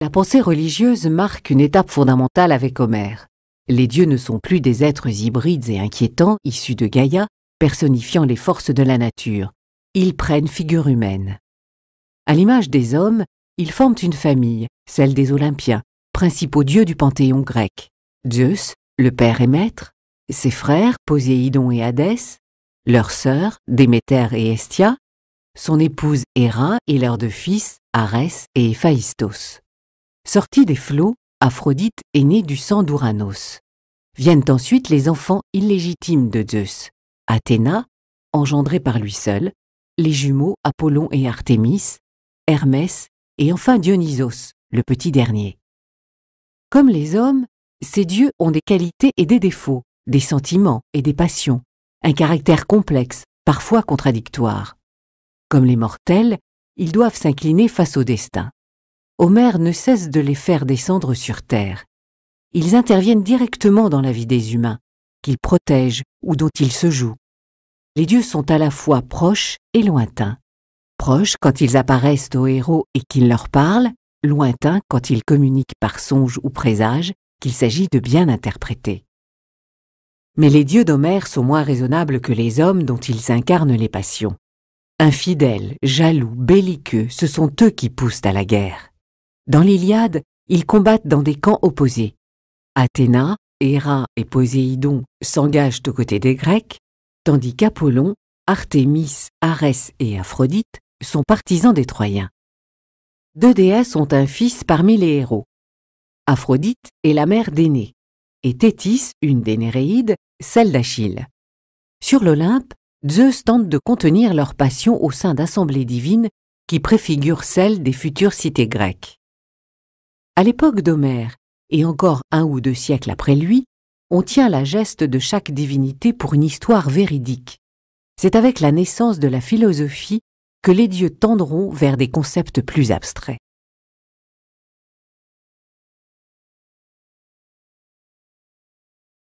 La pensée religieuse marque une étape fondamentale avec Homère. Les dieux ne sont plus des êtres hybrides et inquiétants issus de Gaïa, personnifiant les forces de la nature. Ils prennent figure humaine. À l'image des hommes, ils forment une famille, celle des Olympiens, principaux dieux du panthéon grec. Zeus, le père et maître, ses frères, Poséidon et Hadès, leurs sœurs, Déméter et Hestia, son épouse Héra et leurs deux fils, Arès et Héphaïstos. Sortis des flots, Aphrodite est née du sang d'Ouranos. Viennent ensuite les enfants illégitimes de Zeus, Athéna, engendrée par lui seul, les jumeaux Apollon et Artémis, Hermès et enfin Dionysos, le petit dernier. Comme les hommes, ces dieux ont des qualités et des défauts, des sentiments et des passions, un caractère complexe, parfois contradictoire. Comme les mortels, ils doivent s'incliner face au destin. Homère ne cesse de les faire descendre sur Terre. Ils interviennent directement dans la vie des humains, qu'ils protègent ou dont ils se jouent. Les dieux sont à la fois proches et lointains. Proches quand ils apparaissent aux héros et qu'ils leur parlent, lointains quand ils communiquent par songe ou présage, qu'il s'agit de bien interpréter. Mais les dieux d'Homère sont moins raisonnables que les hommes dont ils incarnent les passions. Infidèles, jaloux, belliqueux, ce sont eux qui poussent à la guerre. Dans l'Iliade, ils combattent dans des camps opposés. Athéna, Héra et Poséidon s'engagent aux côtés des Grecs, tandis qu'Apollon, Artémis, Arès et Aphrodite sont partisans des Troyens. Deux déesses ont un fils parmi les héros. Aphrodite est la mère d'Énée et Thétis, une des Néréides, celle d'Achille. Sur l'Olympe, Zeus tente de contenir leur passion au sein d'assemblées divines qui préfigurent celles des futures cités grecques. À l'époque d'Homère, et encore un ou deux siècles après lui, on tient la geste de chaque divinité pour une histoire véridique. C'est avec la naissance de la philosophie que les dieux tendront vers des concepts plus abstraits.